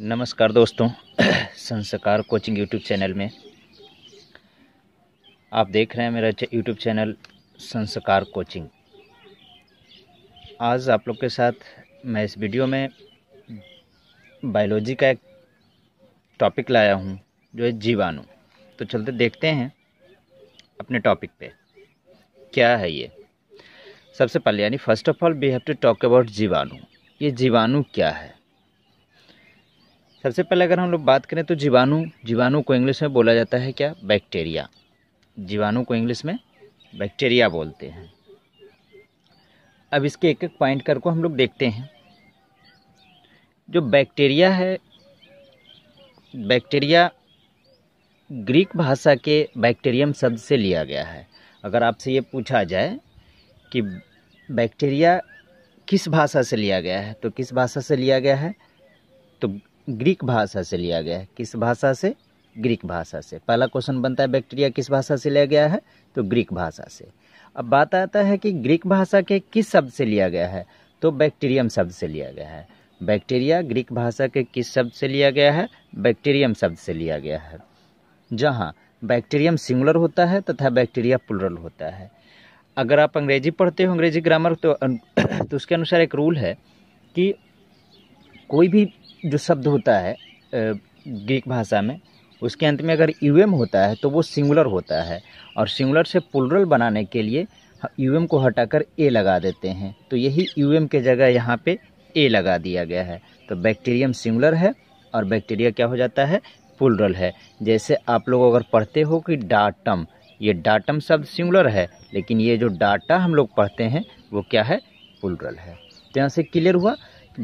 नमस्कार दोस्तों संस्कार कोचिंग यूट्यूब चैनल में आप देख रहे हैं मेरा यूट्यूब चैनल संस्कार कोचिंग आज आप लोग के साथ मैं इस वीडियो में बायोलॉजी का एक टॉपिक लाया हूं जो है जीवाणु तो चलते देखते हैं अपने टॉपिक पे क्या है ये सबसे पहले यानी first of all we have to talk about जीवाणु ये जीवाणु क्या है सबसे पहले अगर हम लोग बात करें तो जीवाणु जीवाणु को इंग्लिश में बोला जाता है क्या बैक्टीरिया जीवाणु को इंग्लिश में बैक्टीरिया बोलते हैं अब इसके एक एक पॉइंट कर को हम लोग देखते हैं जो बैक्टीरिया है बैक्टीरिया ग्रीक भाषा के बैक्टीरियम शब्द से लिया गया है अगर आपसे ये पूछा जाए कि बैक्टीरिया किस भाषा से लिया गया है तो किस भाषा से लिया गया है तो ग्रीक भाषा से लिया गया है किस भाषा से ग्रीक भाषा से पहला क्वेश्चन बनता है बैक्टीरिया किस भाषा से लिया गया है तो ग्रीक भाषा से अब बात आता है कि ग्रीक भाषा के किस शब्द से लिया गया है तो बैक्टीरियम शब्द से लिया गया है बैक्टीरिया ग्रीक भाषा के किस शब्द से लिया गया है बैक्टीरियम शब्द से लिया गया है जहाँ बैक्टीरियम सिंगुलर होता है तथा बैक्टीरिया प्लुरल होता है अगर आप अंग्रेजी पढ़ते हो अंग्रेजी ग्रामर तो तो उसके अनुसार एक रूल है कि कोई भी जो शब्द होता है ग्रीक भाषा में उसके अंत में अगर यू एम होता है तो वो सिंगुलर होता है और सिंगुलर से पुलरल बनाने के लिए यू एम को हटाकर ए लगा देते हैं तो यही यू एम के जगह यहाँ पे ए लगा दिया गया है तो बैक्टीरियम सिंगुलर है और बैक्टीरिया क्या हो जाता है पुलरल है जैसे आप लोग अगर पढ़ते हो कि डाटम ये डाटम शब्द सिंगुलर है लेकिन ये जो डाटा हम लोग पढ़ते हैं वो क्या है पुलरल है तो यहाँ से क्लियर हुआ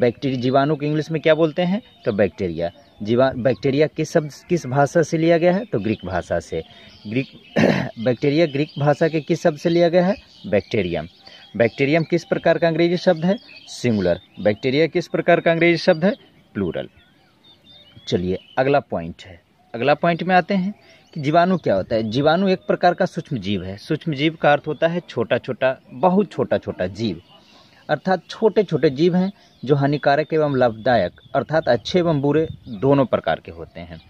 बैक्टीरिया जीवाणु को इंग्लिश में क्या बोलते हैं तो बैक्टीरिया जीवा बैक्टीरिया किस शब्द किस भाषा से लिया गया है तो ग्रीक भाषा से ग्रीक बैक्टीरिया ग्रीक भाषा के किस शब्द से लिया गया है बैक्टीरियम बैक्टीरियम किस प्रकार का अंग्रेजी शब्द है सिंगुलर बैक्टीरिया किस प्रकार का अंग्रेजी शब्द है प्लूरल चलिए अगला पॉइंट है अगला पॉइंट में आते हैं कि जीवाणु क्या होता है जीवाणु एक प्रकार का सूक्ष्म जीव है सूक्ष्म जीव का अर्थ होता है छोटा छोटा बहुत छोटा छोटा जीव अर्थात छोटे छोटे जीव हैं जो हानिकारक एवं लाभदायक अर्थात अच्छे एवं बुरे दोनों प्रकार के होते हैं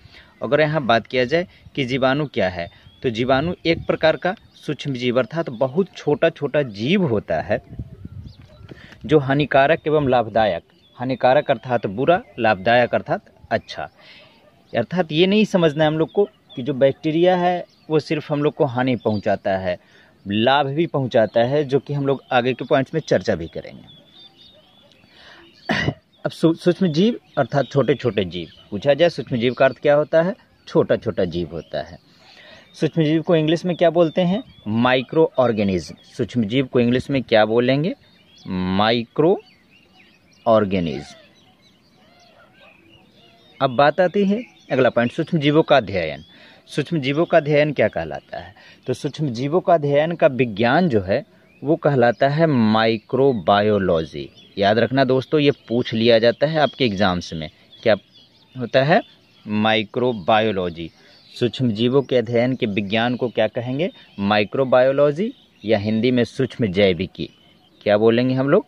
अगर यहाँ बात किया जाए कि जीवाणु क्या है तो जीवाणु एक प्रकार का सूक्ष्म जीव अर्थात बहुत छोटा छोटा जीव होता है जो हानिकारक एवं लाभदायक हानिकारक अर्थात बुरा लाभदायक अर्थात अच्छा अर्थात ये नहीं समझना है हम लोग को कि जो बैक्टीरिया है वो सिर्फ हम लोग को हानि पहुंचाता है लाभ भी पहुंचाता है जो कि हम लोग आगे के पॉइंट्स में चर्चा भी करेंगे अब सूक्ष्म जीव अर्थात छोटे छोटे जीव पूछा जाए सूक्ष्म जीव का अर्थ क्या होता है छोटा छोटा जीव होता है सूक्ष्म जीव को इंग्लिश में क्या बोलते हैं माइक्रो ऑर्गेनिज्म सूक्ष्म जीव को इंग्लिश में क्या बोलेंगे माइक्रो ऑर्गेनिज्म अब बात आती है अगला पॉइंट सूक्ष्म जीवों का अध्ययन सूक्ष्म जीवों का अध्ययन क्या कहलाता है तो सूक्ष्म जीवों का अध्ययन का विज्ञान जो है वो कहलाता है माइक्रोबायोलॉजी याद रखना दोस्तों ये पूछ लिया जाता है आपके एग्ज़ाम्स में क्या होता है माइक्रोबायोलॉजी सूक्ष्म जीवों के अध्ययन के विज्ञान को क्या कहेंगे माइक्रोबायोलॉजी या हिंदी में सूक्ष्म जैविकी क्या बोलेंगे हम लोग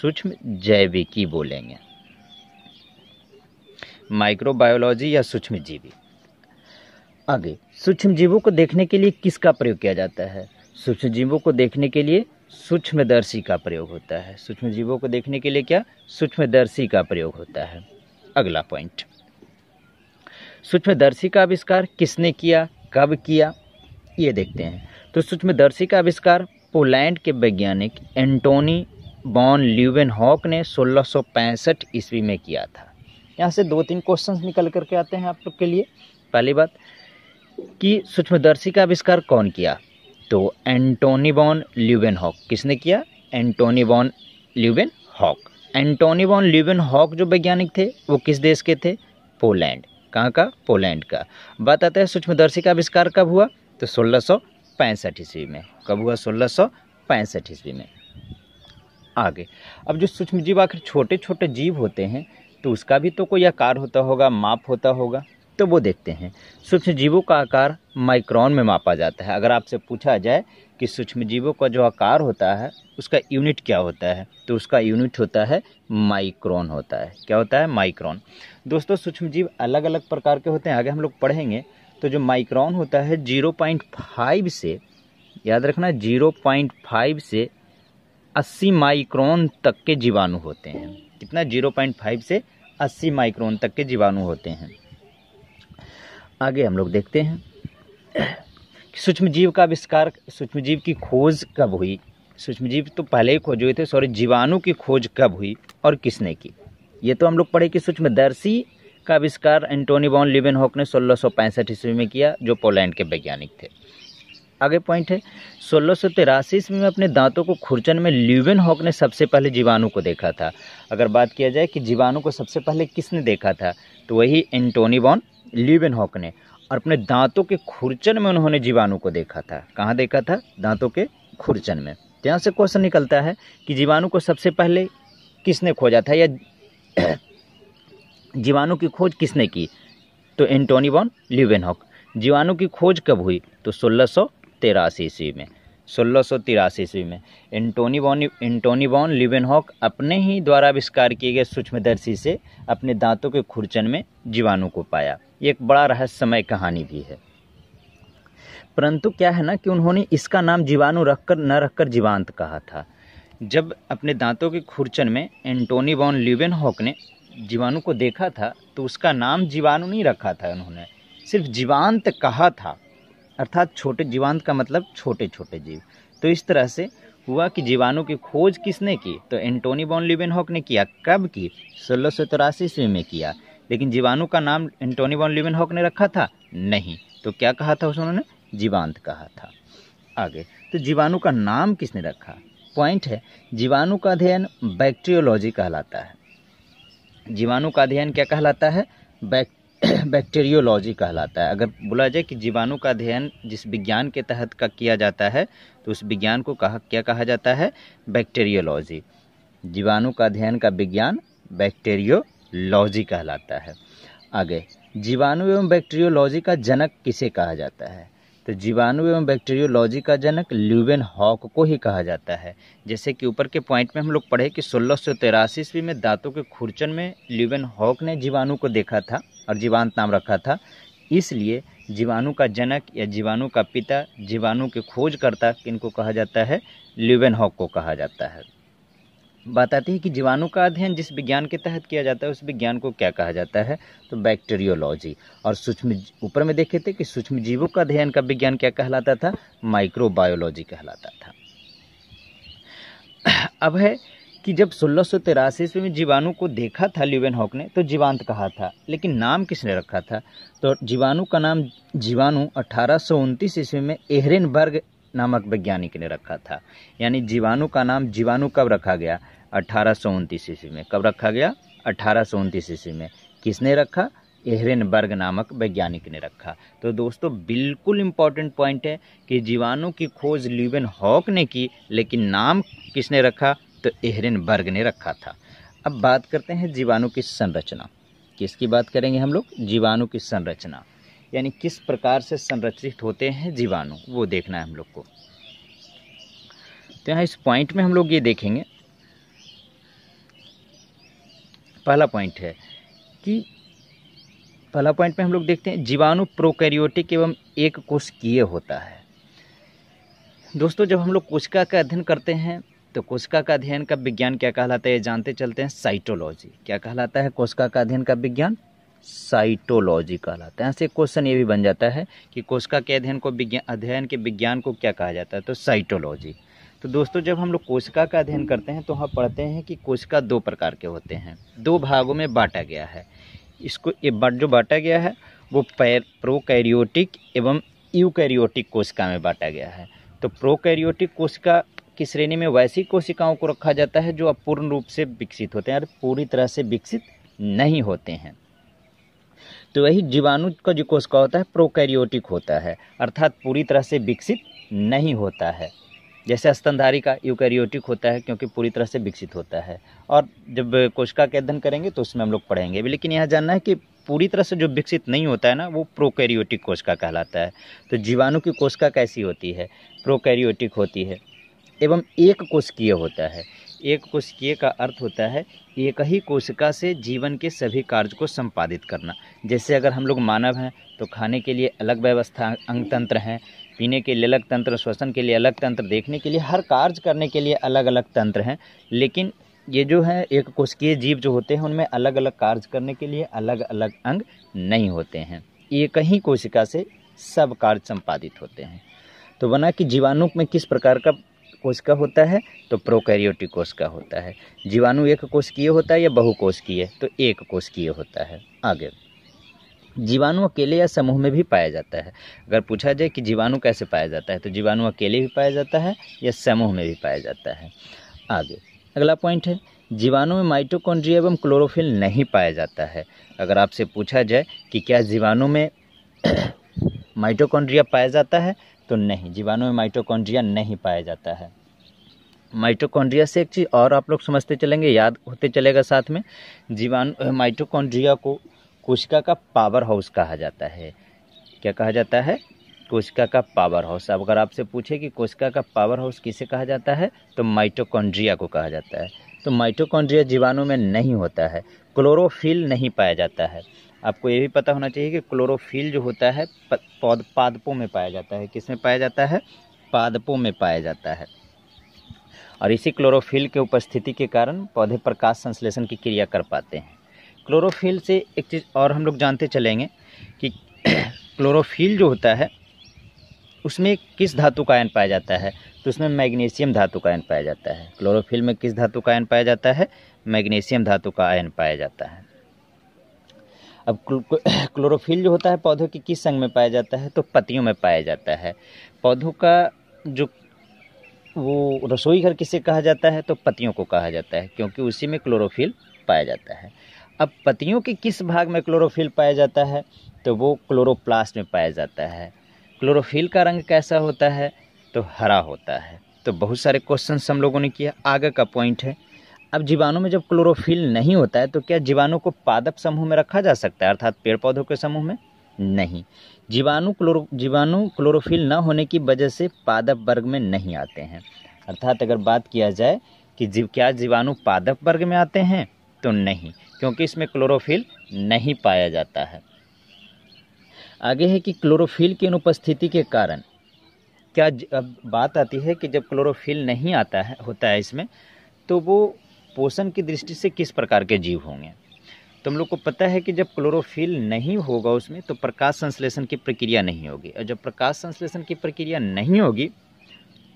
सूक्ष्म जैविकी बोलेंगे माइक्रोबायोलॉजी या सूक्ष्म जीवी आगे सूक्ष्म जीवों को देखने के लिए किसका प्रयोग किया जाता है सूक्ष्म जीवों को देखने के लिए सूक्ष्मदर्शी का प्रयोग होता है सूक्ष्म जीवों को देखने के लिए क्या सूक्ष्मदर्शी का प्रयोग होता है अगला पॉइंट सूक्ष्मदर्शी का आविष्कार किसने किया कब किया ये देखते हैं तो सूक्ष्मदर्शी का आविष्कार पोलैंड के वैज्ञानिक एंटोनी बॉन ल्यूवेन हॉक ने सोलह ईस्वी में किया था यहाँ से दो तीन क्वेश्चंस निकल करके आते हैं आप लोग के लिए पहली बात कि सूक्ष्मदर्शी का आविष्कार कौन किया तो एंटोनी बॉन ल्यूबेन हॉक किसने किया एंटोनी बॉन ल्यूबेन हॉक एंटोनी बॉन ल्यूबेन हॉक जो वैज्ञानिक थे वो किस देश के थे पोलैंड कहाँ का पोलैंड का बात आता है सूक्ष्मदर्शी का आविष्कार कब हुआ तो सोलह सौ पैंसठ ईस्वी में कब हुआ सोलह सौ पैंसठ ईस्वी में आगे अब जो सूक्ष्म जीव आखिर छोटे छोटे जीव होते हैं तो उसका भी तो कोई आकार होता होगा माप होता होगा तो वो देखते हैं सूक्ष्म जीवों का आकार माइक्रॉन में मापा जाता है अगर आपसे पूछा जाए कि सूक्ष्म जीवों का जो आकार होता है उसका यूनिट क्या होता है तो उसका यूनिट होता है माइक्रॉन होता है क्या होता है माइक्रॉन दोस्तों सूक्ष्म जीव अलग अलग प्रकार के होते हैं आगे हम लोग पढ़ेंगे तो जो माइक्रॉन होता है जीरो पॉइंट फाइव से याद रखना जीरो पॉइंट फाइव से अस्सी माइक्रॉन तक के जीवाणु होते हैं कितना जीरो पॉइंट फाइव से अस्सी माइक्रोन तक के जीवाणु होते हैं आगे हम लोग देखते हैं सूक्ष्म जीव का आविष्कार सूक्ष्म जीव की खोज कब हुई सूक्ष्म जीव तो पहले ही खोज हुए थे सॉरी जीवाणु की खोज कब हुई और किसने की ये तो हम लोग पढ़े कि सूक्ष्मदर्शी का आविष्कार एंटोनी बॉन लिबेन हॉक ने सोलह सौ पैंसठ ईस्वी में किया जो पोलैंड के वैज्ञानिक थे आगे पॉइंट है सोलह सौ तिरासी ईस्वी में अपने दांतों को खुरचन में ल्यूबेन हॉक ने सबसे पहले जीवाणु को देखा था अगर बात किया जाए कि जीवाणु को सबसे पहले किसने देखा था तो वही एंटोनी बॉन हॉक ने और अपने दांतों के खुरचन में उन्होंने जीवाणु को देखा था कहाँ देखा था दांतों के खुरचन में तो यहाँ से क्वेश्चन निकलता है कि जीवाणु को सबसे पहले किसने खोजा था या जीवाणु की खोज किसने की तो एंटोनी वॉन हॉक जीवाणु की खोज कब हुई तो सोलह सौ तिरासी ईस्वी में सोलह सौ तिरासी ईस्वी में Antonie von Antonie von Leeuwenhoek अपने ही द्वारा आविष्कार किए गए सूक्ष्मदर्शी से अपने दांतों के खुरचन में जीवाणु को पाया एक बड़ा रहस्यमय कहानी भी है परंतु क्या है ना कि उन्होंने इसका नाम जीवाणु रखकर न रखकर जीवांत कहा था जब अपने दांतों के खुरचन में एंटोनी वॉन ल्यूबेन हॉक ने जीवाणु को देखा था तो उसका नाम जीवाणु नहीं रखा था उन्होंने सिर्फ जीवांत कहा था अर्थात छोटे जीवांत का मतलब छोटे छोटे जीव तो इस तरह से हुआ कि जीवाणु की खोज किसने की तो एंटोनी बॉन हॉक ने किया कब की सोलह सौ ईस्वी में किया लेकिन जीवाणु का नाम एंटोनी वॉन लिवन ने रखा था नहीं तो क्या कहा था उन्होंने जीवांत कहा था आगे तो जीवाणु का नाम किसने रखा पॉइंट है जीवाणु का अध्ययन बैक्टीरियोलॉजी कहलाता है जीवाणु का अध्ययन क्या कहलाता है बैक बैक्टीरियोलॉजी कहलाता है अगर बोला जाए कि जीवाणु का अध्ययन जिस विज्ञान के तहत का किया जाता है तो उस विज्ञान को कहा क्या कहा जाता है बैक्टीरियोलॉजी जीवाणु का अध्ययन का विज्ञान बैक्टीरियो लॉजी कहलाता है आगे जीवाणु एवं बैक्टीरियोलॉजी का जनक किसे कहा जाता है तो जीवाणु एवं बैक्टीरियोलॉजी का जनक ल्यूबेन हॉक को ही कहा जाता है जैसे कि ऊपर के पॉइंट में हम लोग पढ़े कि सोलह सौ तिरासी ईस्वी में दांतों के खुरचन में ल्यूबेन हॉक ने जीवाणु को देखा था और जीवांत नाम रखा था इसलिए जीवाणु का जनक या जीवाणु का पिता जीवाणु के खोजकर्ता किनको कहा जाता है ल्यूबेन हॉक को कहा जाता है बताती है कि जीवाणु का अध्ययन जिस विज्ञान के तहत किया जाता है उस विज्ञान को क्या कहा जाता है तो बैक्टीरियोलॉजी और सूक्ष्म ऊपर में देखे थे कि सूक्ष्म जीवों का अध्ययन का विज्ञान क्या कहलाता था माइक्रोबायोलॉजी कहलाता था अब है कि जब सोलह सौ तिरासी ईस्वी में जीवाणु को देखा था ल्यूवेन हॉक ने तो जीवांत कहा था लेकिन नाम किसने रखा था तो जीवाणु का नाम जीवाणु अठारह सौ ईस्वी में एहरेनबर्ग नामक वैज्ञानिक ने रखा था यानी जीवाणु का नाम जीवाणु कब रखा गया अठारह सौ ईस्वी में कब रखा गया अठारह सौ ईस्वी में किसने रखा एहरेनबर्ग नामक वैज्ञानिक ने रखा तो दोस्तों बिल्कुल इम्पॉर्टेंट पॉइंट है कि जीवाणु की खोज ल्यूबेन हॉक ने की लेकिन नाम किसने रखा तो एहरेनबर्ग ने रखा था अब बात करते हैं जीवाणु की संरचना किसकी बात करेंगे हम लोग जीवाणु की संरचना यानी किस प्रकार से संरचित होते हैं जीवाणु वो देखना है हम लोग को तो यहाँ इस पॉइंट में हम लोग ये देखेंगे पहला पॉइंट है कि पहला पॉइंट में हम लोग देखते हैं जीवाणु प्रोकैरियोटिक एवं एक कोश किय होता है दोस्तों जब हम लोग कोशिका का अध्ययन करते हैं तो कोशिका का अध्ययन का विज्ञान क्या कहलाता है ये जानते चलते हैं साइटोलॉजी क्या कहलाता है कोशिका का अध्ययन का विज्ञान साइटोलॉजी कहलाता है ऐसे क्वेश्चन ये भी बन जाता है कि कोशिका के अध्ययन को विज्ञान अध्ययन के विज्ञान को क्या कहा जाता है तो साइटोलॉजी तो दोस्तों जब हम लोग कोशिका का अध्ययन करते हैं तो हम पढ़ते हैं कि कोशिका दो प्रकार के होते हैं दो भागों में बांटा गया है इसको ये जो बांटा गया है वो पैर प्रोकैरियोटिक एवं यूकैरियोटिक कोशिका में बांटा गया है तो प्रोकैरियोटिक कोशिका की श्रेणी में वैसी कोशिकाओं को रखा जाता है जो अपूर्ण रूप से विकसित होते हैं और पूरी तरह से विकसित नहीं होते हैं तो वही जीवाणु का जो कोशिका होता है प्रोकैरियोटिक होता है अर्थात पूरी तरह से विकसित नहीं होता है जैसे स्तनधारी का यूकैरियोटिक होता है क्योंकि पूरी तरह से विकसित होता है और जब कोशिका के अध्ययन करेंगे तो उसमें हम लोग पढ़ेंगे भी लेकिन यह जानना है कि पूरी तरह से जो विकसित नहीं होता है ना वो प्रोकैरियोटिक कोशिका कहलाता है तो जीवाणु की कोशिका कैसी होती है प्रोकैरियोटिक होती है एवं एक कोशिकीय होता है एक कोशिकीय का अर्थ होता है एक ही कोशिका से जीवन के सभी कार्य को संपादित करना जैसे अगर हम लोग मानव हैं तो खाने के लिए अलग व्यवस्था अंग तंत्र हैं पीने के लिए अलग तंत्र श्वसन के लिए अलग तंत्र देखने के लिए हर कार्य करने के लिए अलग अलग तंत्र हैं लेकिन ये जो है एक कोशिकीय जीव जो होते हैं उनमें अलग अलग कार्य करने के लिए अलग अलग अंग नहीं होते हैं एक ही कोशिका से सब कार्य संपादित होते हैं तो बना कि जीवाणु में किस प्रकार का कोश का होता है तो प्रोकैरियोटिक कोश का होता है जीवाणु एक की होता है या है तो एक कोशिकीय होता है आगे जीवाणु अकेले या समूह में भी पाया जाता है अगर पूछा जाए कि जीवाणु कैसे पाया जाता है तो जीवाणु अकेले भी पाया जाता है या समूह में भी पाया जाता है आगे अगला पॉइंट है जीवाणु में माइटोकॉन्ड्रिया एवं क्लोरोफिल नहीं पाया जाता है अगर आपसे पूछा जाए कि क्या जीवाणु में माइटोकॉन्ड्रिया पाया जाता है तो नहीं जीवाणु में माइटोकॉन्ड्रिया नहीं पाया जाता है माइटोकॉन्ड्रिया से एक चीज़ और आप लोग समझते चलेंगे याद होते चलेगा साथ में जीवाणु माइटोकॉन्ड्रिया को कोशिका का पावर हाउस कहा जाता है क्या कहा जाता है कोशिका का पावर हाउस अब अगर आपसे पूछे कि कोशिका का पावर हाउस किसे कहा जाता है तो माइटोकॉन्ड्रिया को कहा जाता है तो माइटोकॉन्ड्रिया जीवाणु में नहीं होता है क्लोरोफिल नहीं पाया जाता है आपको ये भी पता होना चाहिए कि क्लोरोफिल जो होता है पौध पादपों में पाया जाता है किस में पाया जाता है पादपों में पाया जाता है और इसी क्लोरोफिल के उपस्थिति के कारण पौधे प्रकाश संश्लेषण की क्रिया कर पाते हैं क्लोरोफिल से एक चीज़ और हम लोग जानते चलेंगे कि क्लोरोफिल जो होता है उसमें किस धातु का आयन पाया जाता है तो उसमें मैग्नीशियम धातु का आयन पाया जाता है क्लोरोफिल में किस धातु का आयन पाया जाता है मैग्नीशियम धातु का आयन पाया जाता है अब क्लोरोफिल जो होता है पौधों के किस संग में पाया जाता है तो पत्तियों में पाया जाता है पौधों का जो वो रसोई घर किसे कहा जाता है तो पत्तियों को कहा जाता है क्योंकि उसी में क्लोरोफिल पाया जाता है अब पत्तियों के किस भाग में क्लोरोफिल पाया जाता है तो वो क्लोरोप्लास्ट में पाया जाता है क्लोरोफिल का रंग कैसा होता है तो हरा होता है तो बहुत सारे क्वेश्चन हम लोगों ने किया आगे का पॉइंट है अब जीवाणु में जब क्लोरोफिल नहीं होता है तो क्या जीवाणु को पादप समूह में रखा जा सकता है अर्थात पेड़ पौधों के समूह में नहीं जीवाणु क्लोरो जीवाणु क्लोरोफिल ना होने की वजह से पादप वर्ग में नहीं आते हैं अर्थात अगर बात किया जाए कि जीव क्या जीवाणु पादप वर्ग में आते हैं तो नहीं क्योंकि इसमें क्लोरोफिल नहीं पाया जाता है आगे है कि क्लोरोफिल की अनुपस्थिति के कारण क्या अब बात आती है कि जब क्लोरोफिल नहीं आता है होता है इसमें तो वो पोषण की दृष्टि से किस प्रकार के जीव होंगे तुम लोग को पता है कि जब क्लोरोफिल नहीं होगा उसमें तो प्रकाश संश्लेषण की प्रक्रिया नहीं होगी और जब प्रकाश संश्लेषण की प्रक्रिया नहीं होगी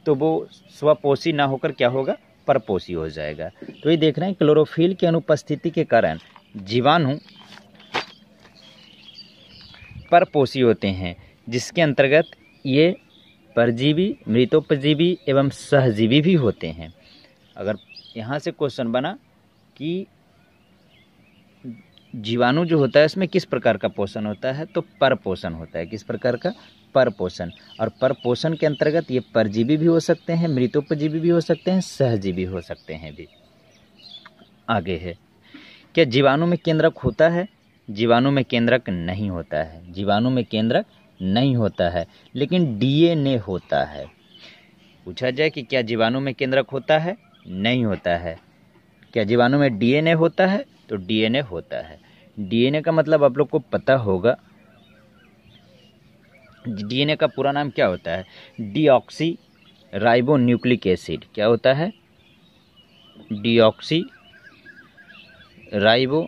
तो वो स्वपोषी ना होकर क्या होगा परपोषी हो जाएगा तो ये देख रहे हैं क्लोरोफिल की अनुपस्थिति के कारण जीवाणु परपोषी होते हैं जिसके अंतर्गत ये परजीवी मृतोपजीवी एवं सहजीवी भी होते हैं अगर यहाँ से क्वेश्चन बना कि जीवाणु जो होता है उसमें किस प्रकार का पोषण होता है तो पर पोषण होता है किस प्रकार का पर पोषण और पर पोषण के अंतर्गत ये परजीवी भी हो सकते हैं मृतोपजीवी भी हो सकते हैं सहजीवी हो सकते हैं भी आगे है क्या जीवाणु में केंद्रक होता है जीवाणु में केंद्रक नहीं होता है जीवाणु में केंद्रक नहीं होता है लेकिन डीएनए होता है पूछा जाए कि क्या जीवाणु में केंद्रक होता है नहीं होता है क्या जीवाणु में डीएनए होता है तो डीएनए होता है डीएनए का मतलब आप लोग को पता होगा डीएनए का पूरा नाम क्या होता है डीऑक्सी राइबो न्यूक्लिक एसिड क्या होता है डीऑक्सी राइबो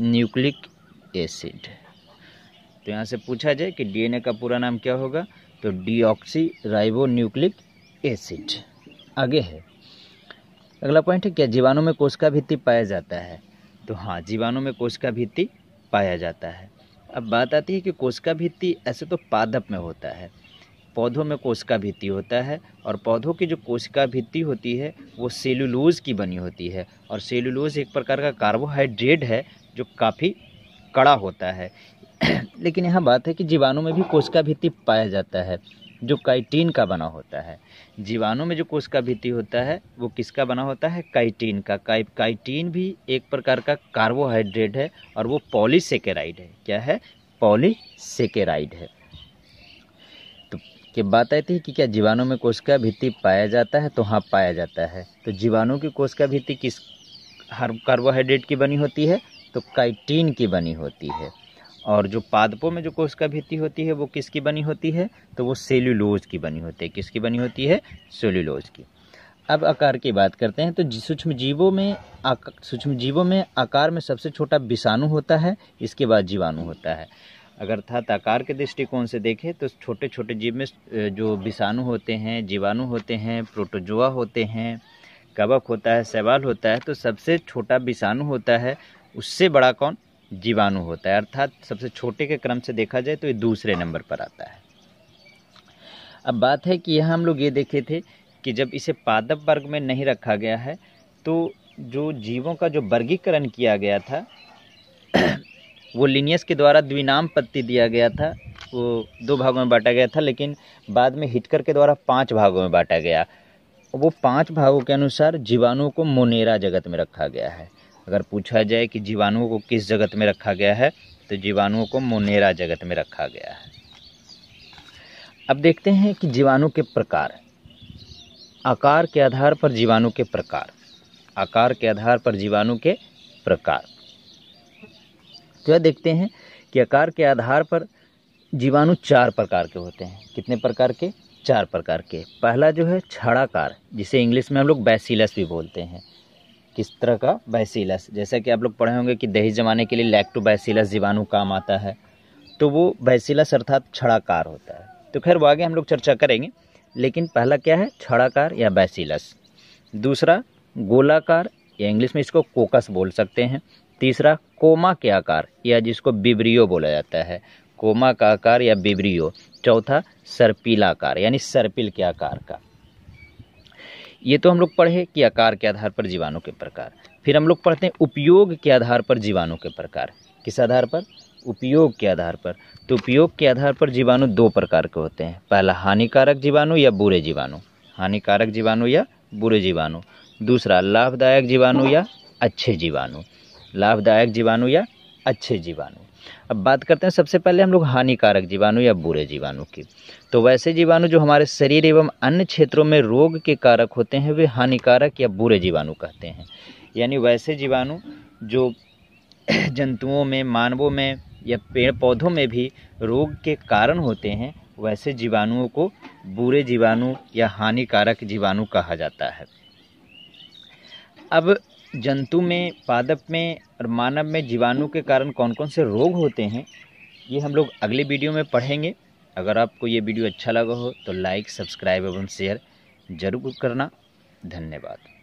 न्यूक्लिक एसिड तो यहाँ से पूछा जाए कि डीएनए का पूरा नाम क्या होगा तो डीऑक्सी राइबो न्यूक्लिक एसिड आगे है अगला पॉइंट है क्या जीवाणु में कोशिका भित्ति पाया जाता है तो हाँ जीवाणु में कोशिका भित्ति पाया जाता है अब बात आती है कि कोशिका भित्ति ऐसे तो पादप में होता है पौधों में कोशिका भित्ति होता है और पौधों की जो कोशिका भित्ति होती है वो सेलुलोज़ की बनी होती है और सेलुलोज़ एक प्रकार का कार्बोहाइड्रेट है जो काफ़ी कड़ा होता है लेकिन यहाँ बात है कि जीवाणु में भी कोशिका भित्ति पाया जाता है जो काइटीन का बना होता है जीवाणु में जो कोश का भित्ति होता है वो किसका बना होता है काइटीन का काइ काइटीन भी एक प्रकार का कार्बोहाइड्रेट है और वो पॉलीसेकेराइड है क्या है पॉलीसेकेराइड है तो क्या बात आती है कि क्या जीवाणु में कोश का भित्ति पाया जाता है तो हाँ पाया जाता है तो जीवाणु की कोश का भित्ति किस हर कार्बोहाइड्रेट की बनी होती है तो काइटीन की बनी होती है और जो पादपों में जो कोश का भित्ति होती है वो किसकी बनी होती है तो वो सेल्यूलोज की बनी होती है किसकी बनी होती है सेल्यूलोज की अब आकार की बात करते हैं तो सूक्ष्म जीवों में सूक्ष्म जीवों में आकार में सबसे छोटा विषाणु होता है इसके बाद जीवाणु होता है अगर था तो आकार के दृष्टिकोण से देखें तो छोटे छोटे जीव में जो विषाणु होते हैं जीवाणु होते हैं प्रोटोजोआ होते हैं कवक होता है सवाल होता है तो सबसे छोटा विषाणु होता है उससे बड़ा कौन जीवाणु होता है अर्थात सबसे छोटे के क्रम से देखा जाए तो ये दूसरे नंबर पर आता है अब बात है कि यहाँ हम लोग ये देखे थे कि जब इसे पादप वर्ग में नहीं रखा गया है तो जो जीवों का जो वर्गीकरण किया गया था वो लिनियस के द्वारा द्विनाम पत्ति दिया गया था वो दो भागों में बांटा गया था लेकिन बाद में हिटकर के द्वारा पांच भागों में बांटा गया वो पांच भागों के अनुसार जीवाणु को मोनेरा जगत में रखा गया है अगर पूछा जाए कि जीवाणुओं को किस जगत में रखा गया है तो जीवाणुओं को मोनेरा जगत में रखा गया है अब देखते हैं कि जीवाणु के प्रकार आकार के आधार पर जीवाणु के प्रकार आकार के आधार पर जीवाणु के प्रकार तो यह देखते हैं कि आकार के आधार पर जीवाणु चार प्रकार के होते हैं कितने प्रकार के चार प्रकार के पहला जो है छड़ाकार जिसे इंग्लिश में हम लोग बैसिलस भी बोलते हैं किस तरह का बैसीलस जैसा कि आप लोग पढ़े होंगे कि दही जमाने के लिए बैसीलस जीवाणु काम आता है तो वो बैसीलस अर्थात छड़ाकार होता है तो खैर वो आगे हम लोग चर्चा करेंगे लेकिन पहला क्या है छड़ाकार या बैसीलस दूसरा गोलाकार या इंग्लिश में इसको कोकस बोल सकते हैं तीसरा कोमा के आकार या जिसको बिब्रियो बोला जाता है कोमा का आकार या बिब्रियो चौथा सर्पीलाकार यानी सर्पिल के आकार का ये तो हम लोग पढ़े कि आकार के आधार पर जीवाणु के प्रकार फिर हम लोग पढ़ते हैं उपयोग के आधार पर जीवाणु के प्रकार किस आधार पर उपयोग के आधार पर तो उपयोग के आधार पर जीवाणु दो प्रकार के होते हैं पहला हानिकारक जीवाणु या बुरे जीवाणु हानिकारक जीवाणु या बुरे जीवाणु दूसरा लाभदायक जीवाणु या अच्छे जीवाणु लाभदायक जीवाणु या अच्छे जीवाणु अब बात करते हैं सबसे पहले हम लोग हानिकारक जीवाणु या बुरे जीवाणु की तो वैसे जीवाणु जो हमारे शरीर एवं अन्य क्षेत्रों में रोग के कारक होते हैं वे हानिकारक या बुरे जीवाणु कहते हैं यानी वैसे जीवाणु जो जंतुओं में मानवों में या पेड़ पौधों में भी रोग के कारण होते हैं वैसे जीवाणुओं को बुरे जीवाणु या हानिकारक जीवाणु कहा जाता है अब जंतु में पादप में और मानव में जीवाणु के कारण कौन कौन से रोग होते हैं ये हम लोग अगले वीडियो में पढ़ेंगे अगर आपको ये वीडियो अच्छा लगा हो तो लाइक सब्सक्राइब एवं शेयर ज़रूर करना धन्यवाद